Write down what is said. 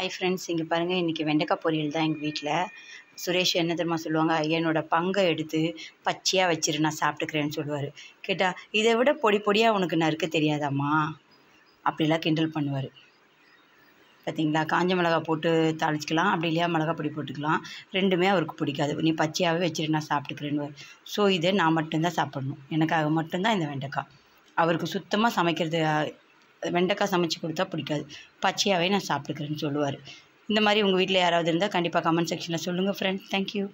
hi friends இங்கே பாருங்கள் இன்றைக்கி வெண்டைக்காய் பொரியல் தான் எங்கள் வீட்டில் சுரேஷ் என்ன தெரியுமா சொல்லுவாங்க என்னோட பங்கை எடுத்து பச்சையாக வச்சிரு நான் சாப்பிட்டுக்கிறேன்னு சொல்லுவார் கேட்டால் இதை விட பொடி பொடியாக உனக்கு நறுக்க தெரியாதாம்மா அப்படிலாம் கிண்டல் பண்ணுவார் பார்த்தீங்களா காஞ்ச மிளகா போட்டு தாளிச்சிக்கலாம் அப்படி இல்லையா மிளகா பொடி போட்டுக்கலாம் ரெண்டுமே அவருக்கு பிடிக்காது நீ பச்சையாகவே வச்சிரு நான் சாப்பிட்டுக்கிறேன்னு ஸோ இதை நான் மட்டும்தான் சாப்பிடணும் எனக்காக மட்டும்தான் இந்த வெண்டைக்காய் அவருக்கு சுத்தமாக சமைக்கிறது வெண்டைக்காய் சமைச்சு கொடுத்தா பிடிக்காது பச்சையாகவே நான் சாப்பிட்டுக்கிறேன்னு சொல்லுவார் இந்த மாதிரி உங்கள் வீட்டில் யாராவது இருந்தால் கண்டிப்பாக கமெண்ட் செக்ஷனில் சொல்லுங்கள் ஃப்ரெண்ட் தேங்க்யூ